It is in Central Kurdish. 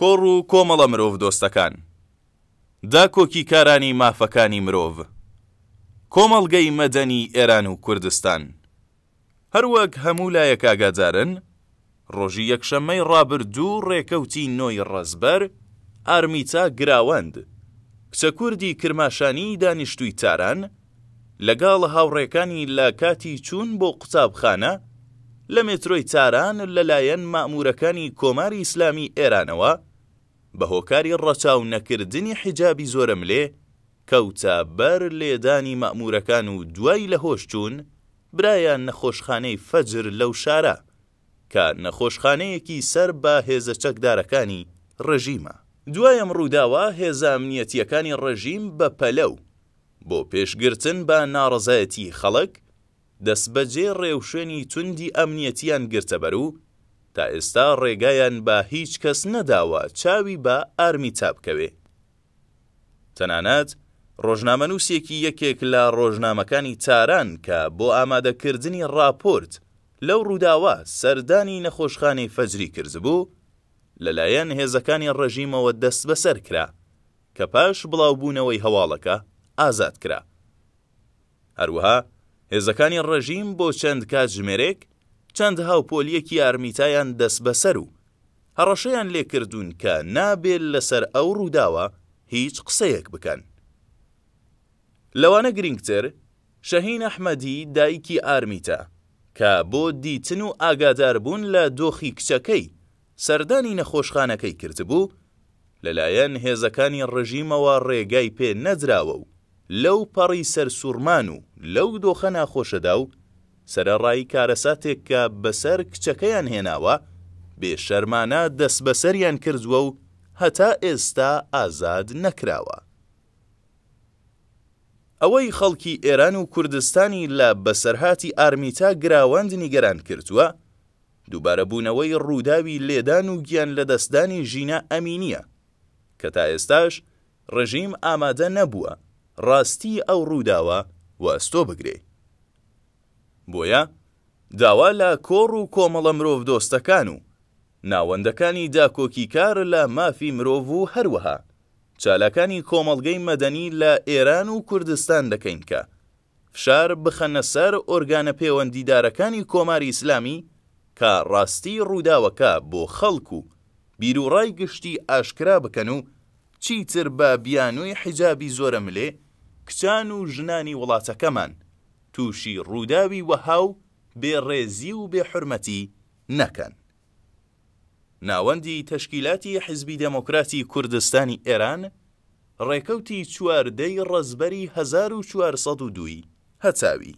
کۆڕ و کۆمەڵە مرۆڤ دۆستەکان داکۆکی کارانی مافەکانی مرۆڤ کۆمەڵگەی مەدەنی ئێران و کوردستان هەروەک هەموو لایەک ئاگادارن ڕۆژی یەکشەممەی ڕابردوو ڕێکەوتی نۆی ڕزبەر ئارمیتا گراوەند کچە کوردی کرماشانی دانیشتووی تاران لەگەڵ هاوڕێکانی لە کاتی چوون بۆ قوتابخانە لە مترۆی تاران لەلایەن مامورەکانی کۆماری ئیسلامی ئێرانەوە بە هۆکاری ڕەچاو نەکردنی حیجابی زۆرم لێ کەوتە بەر لێدانی مەمورەکان و دوای لە هۆشتون برایان نەخۆشخانەی فەجر لەو شارە کە نەخۆشخانەیەکی سەر بە هێزە چەکدارەکانی ڕژیمە دوایم ڕووداوە هێزامنیەتیەکانی ڕژیم بە پەلەو بۆ پێشگرتن بە ناڕزایەتی خەڵک دەستبەجێ ڕێوشێنی توندی ئەمنیەتیان گرتەبەر و تا ئێستا ڕێگایان بە هیچ کەس نەداوە چاوی بە ئارمی تابکەوێ. تەنانەت ڕۆژنامەنووسێکی یەکێک لە ڕۆژنامەکانی تاران کە بۆ ئامادەکردنی راپۆرت لەو ڕووداوە سەردانی نەخۆشخانی فەجری کردبوو لەلایەن هێزەکانی ڕژیمەوە دەست بەسەر کرا کە پاش بڵاوبوونەوەی هەواڵەکە ئازاد کرا. هەروەها هێزەکانی ڕژیم بۆ چەند کاتژمێرێک چەند هاوپۆلیەکی یارمیتایان دەست بەسەر و هەڕەشەیان لێکردوون کە نابێت لەسەر ئەو ڕووداوە هیچ قسەیەک بکەن. لەوانە گرنگتر شەهین ئەحمەدی دایکی ئارمیتە کە بۆ دیتن و ئاگاداربوون لە دۆخی کچەکەی سەردانی نەخۆشخانەکەی کردبوو لەلایەن هێزەکانی ڕژیمەوە ڕێگای پێ نەدراوە و لەو پەڕی سەر سوورمان و لەو دۆخە ناخۆشەدا و سەرەڕای کارەساتێک کە بەسەر کچەکەیان هێناوە بێشەرمانە دەست بەسەریان کردووە و هەتا ئێستا ئازاد نەکراوە. ئەوەی خەڵکی ئێران و کوردستانی لە بەسەرهاتی ئارمیتا گراوەند نیگەران کردووە، دووبارە بوونەوەی ڕووداوی لێدان و گیان لە دەستدانی ژینە ئەمینیە کە تا ئێستاش ڕژیم ئامادە نەبووە ڕاستی ئەو ڕووداوە وەستۆ بگرێت. بۆیە داوا لە کۆڕ و کۆمەڵە مرۆڤ دۆستەکان و ناوەندەکانی داکۆکی کار لە مافی مرۆڤ و هەروەها چالاکانی کۆمەڵگەی مەدەنی لە ئێران و کوردستان دەکەین کە فشار بخەنە سەر ئۆرگانە پەیوەندیدارەکانی کۆماری ئیسلامی کە ڕاستی ڕووداوەکە بۆ خەڵک و بیرروڕای گشتی ئاشکرا بکەن و چیتر بە بیانووی حیجابی زۆرە ملێ کچان و ژنانی وڵاتەکەمان تووشی ڕووداوی وەهاو بێڕێزی و بێحرمەتی نەکەن. ناوەندی تەشکیلاتی حزبی دەموکراتی کوردستانی ئێران ڕێکەوتی چواردەی ڕزبەری 1940 هەتاوی